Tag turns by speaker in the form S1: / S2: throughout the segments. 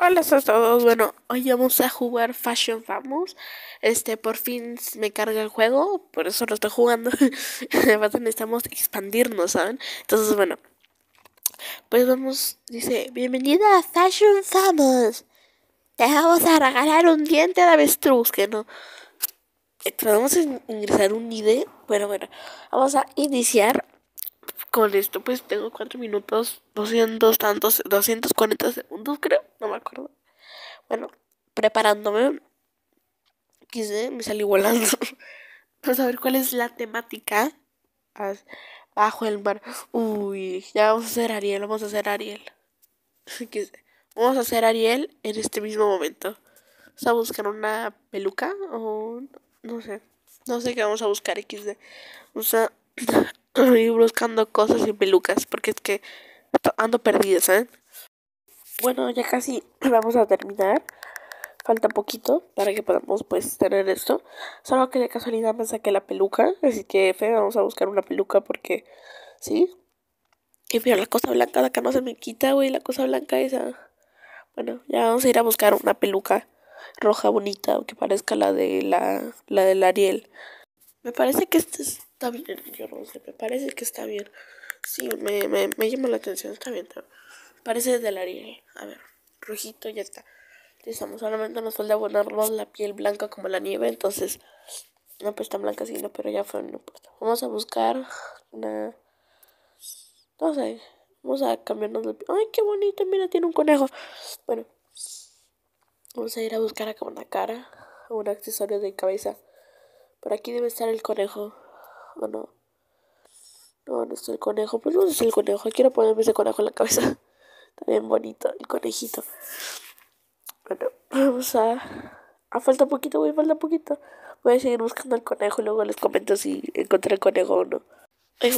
S1: Hola a todos, bueno, hoy vamos a jugar Fashion Famous. Este, por fin me carga el juego, por eso lo estoy jugando. necesitamos expandirnos, ¿saben? Entonces, bueno, pues vamos, dice, bienvenida a Fashion Famous. Te vamos a regalar un diente de avestruz, que no. a ingresar un ID, pero bueno, vamos a iniciar. Con esto pues tengo 4 minutos, 200 tantos, 240 segundos creo, no me acuerdo. Bueno, preparándome, xd me salí volando. Vamos a ver cuál es la temática bajo el mar. Uy, ya vamos a hacer Ariel, vamos a hacer Ariel. Vamos a hacer Ariel en este mismo momento. Vamos a buscar una peluca o no sé. No sé qué vamos a buscar XD. Vamos a ir buscando cosas y pelucas, porque es que ando perdida, ¿saben? Bueno, ya casi vamos a terminar. Falta poquito para que podamos pues tener esto. Solo que de casualidad me saqué la peluca. Así que fe, vamos a buscar una peluca porque sí. Y mira, la cosa blanca de acá no se me quita, güey. La cosa blanca esa. Bueno, ya vamos a ir a buscar una peluca roja bonita que parezca la de la, la del Ariel. Me parece que este es Está bien, yo no sé, me parece que está bien. Sí, me, me, llama la atención, está bien, Parece de la A ver, rojito, ya está. Estamos solamente nos falta abonarnos la piel blanca como la nieve, entonces no pues está blanca sí, no, pero ya fue, no importa. Vamos a buscar una no sé, vamos a cambiarnos de piel. Ay, qué bonito, mira, tiene un conejo. Bueno, vamos a ir a buscar acá una cara un accesorio de cabeza. Por aquí debe estar el conejo. No, no. es el conejo. Pues no es el conejo. Quiero ponerme ese conejo en la cabeza. Está bien bonito, el conejito. Bueno, vamos a. Ah, falta poquito, güey, falta poquito. Voy a seguir buscando el conejo y luego les comento si encontré el conejo o no.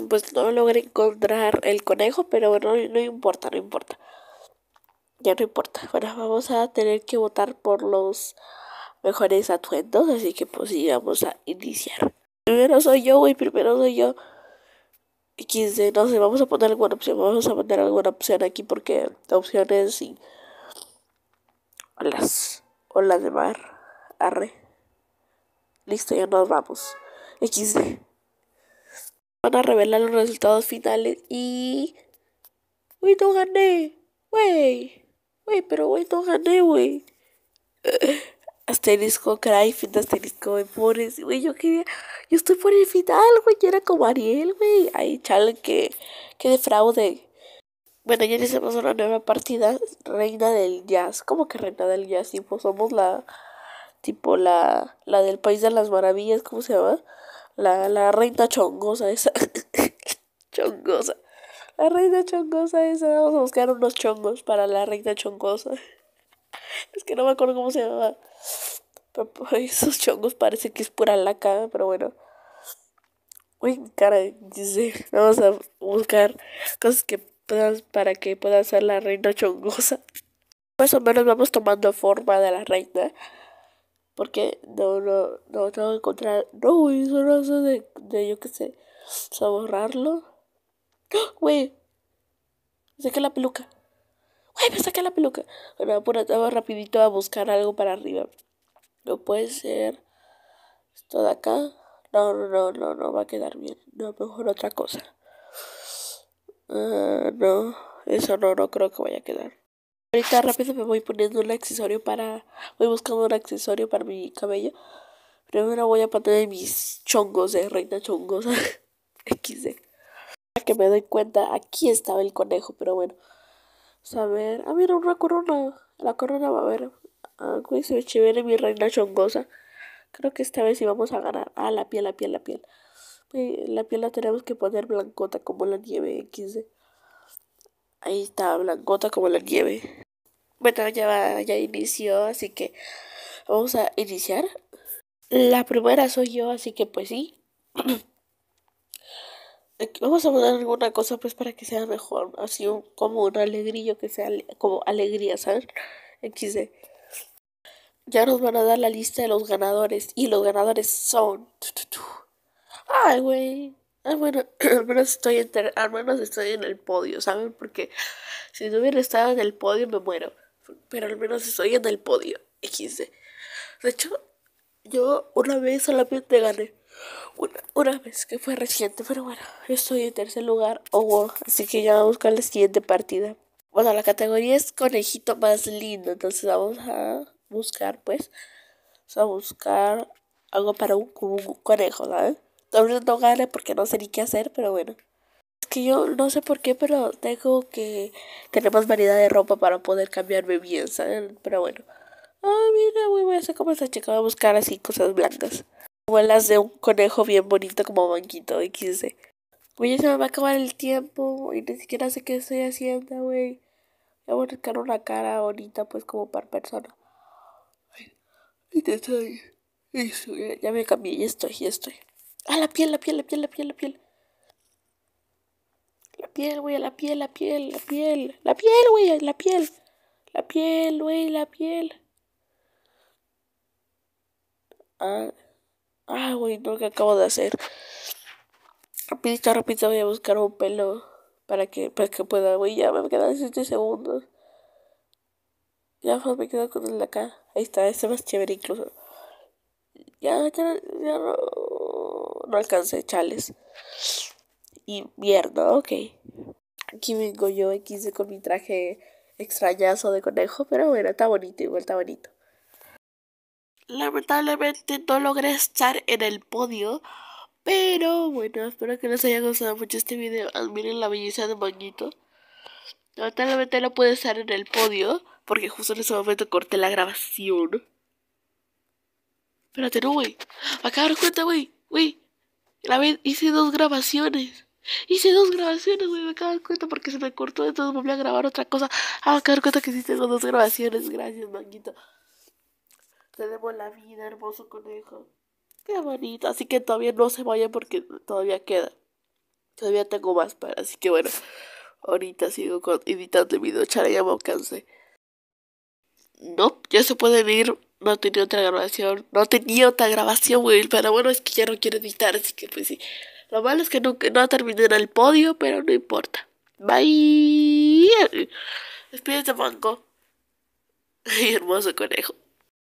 S1: pues no logré encontrar el conejo, pero bueno, no, importa, no importa. Ya no importa. Bueno, vamos a tener que votar por los mejores atuendos, así que pues sí, vamos a iniciar. Primero soy yo, güey, primero soy yo. XD. no sé, vamos a poner alguna opción, vamos a poner alguna opción aquí porque opciones sin olas, hola de mar, arre. Listo, ya nos vamos. XD. Van a revelar los resultados finales y... Güey, no gané. Güey. Güey, pero güey, no gané, güey. asterisco, cry, fin de asterisco, memores. Güey, yo quería yo estoy por el final, güey, yo era como Ariel, güey. Ay, chale, ¡Qué defraude. Bueno, ya iniciamos una nueva partida, reina del jazz, ¿Cómo que reina del jazz, tipo, somos la, tipo, la, la del país de las maravillas, ¿cómo se llama? La, la reina chongosa esa, chongosa, la reina chongosa esa, vamos a buscar unos chongos para la reina chongosa, es que no me acuerdo cómo se llama. esos chongos parece que es pura laca, pero bueno. Uy, cara, dice, vamos a buscar cosas que para que pueda ser la reina chongosa. Más o menos vamos tomando forma de la reina. Porque no, no, no tengo que encontrar. No, eso no es de, de yo qué sé. Vamos a borrarlo. ¡Ah! Güey, me saqué la peluca. Güey, me saqué la peluca. Bueno, vamos rapidito a buscar algo para arriba. No puede ser esto de acá. No, no, no, no, va a quedar bien. No, mejor otra cosa. Ah, no, eso no, no creo que vaya a quedar. Ahorita rápido me voy poniendo un accesorio para... Voy buscando un accesorio para mi cabello. Primero voy a poner mis chongos de reina chongosa. XD. Para que me doy cuenta, aquí estaba el conejo, pero bueno. Vamos a ver... Ah, mira, una corona. La corona va a ver a ah, ve mi reina chongosa. Creo que esta vez sí vamos a ganar. Ah, la piel, la piel, la piel. La piel la tenemos que poner blancota como la nieve 15. Ahí está, blancota como la nieve. Bueno, ya, ya inició, así que vamos a iniciar. La primera soy yo, así que pues sí. vamos a poner alguna cosa pues para que sea mejor, así como un alegrillo que sea como alegría, ¿sabes? XD ya nos van a dar la lista de los ganadores. Y los ganadores son. Ay, güey. Al bueno. al menos estoy al menos estoy en el podio, ¿saben? Porque si no hubiera estado en el podio me muero. Pero al menos estoy en el podio. De hecho, yo una vez solamente gané. Una, vez que fue reciente, pero bueno, yo estoy en tercer lugar. Oh, así que ya vamos a buscar la siguiente partida. Bueno, la categoría es conejito más lindo, entonces vamos a buscar, pues. O sea, buscar algo para un, conejo, ¿sabes? No, no gane porque no sé ni qué hacer, pero bueno. Es que yo no sé por qué, pero tengo que tener más variedad de ropa para poder cambiarme bien, ¿sabes? Pero bueno. Ah, mira, mira, voy a hacer como esta chica. Voy a buscar así cosas blancas. Como las de un conejo bien bonito como banquito Güey, Oye, se me va a acabar el tiempo y ni siquiera sé qué estoy haciendo, güey. Voy a buscar una cara bonita, pues, como para persona y y Eso, ya me cambié, ya estoy, ya estoy. Ah, la piel, la piel, la piel, la piel, la piel. La piel, güey, la piel, la piel, la piel. La piel, güey, la piel. La piel, güey, la piel. Ah, ah, güey, no, que acabo de hacer? Rapidito, rapidito voy a buscar un pelo para que, para que pueda, güey, ya me quedan 7 segundos. Ya me quedo con el de acá. Ahí está, este más chévere incluso. Ya, no, alcancé, chales. invierno, mierda, ok. Aquí vengo yo X con mi traje extrañazo de conejo, pero bueno, está bonito, igual está bonito. Lamentablemente no logré estar en el podio, pero bueno, espero que les haya gustado mucho este video. Admiren la belleza de Manguito. Lamentablemente no puede estar en el podio porque justo en ese momento corté la grabación. Espérate, no, güey. Acabo de cuenta, güey. Hice dos grabaciones. Hice dos grabaciones, güey. Me acabo de dar cuenta porque se me cortó. Entonces volví a grabar otra cosa. Ah, me acabo de cuenta que hiciste dos grabaciones. Gracias, manguito. Te debo la vida, hermoso conejo. Qué bonito. Así que todavía no se vayan porque todavía queda. Todavía tengo más para. Así que bueno. Ahorita sigo editando el video, chara, ya me alcancé. No, ya se puede ir. No tenía otra grabación. No tenía otra grabación, güey. Pero bueno, es que ya no quiero editar, así que pues sí. Lo malo es que no, no terminé en el podio, pero no importa. Bye. banco Manco. hermoso conejo.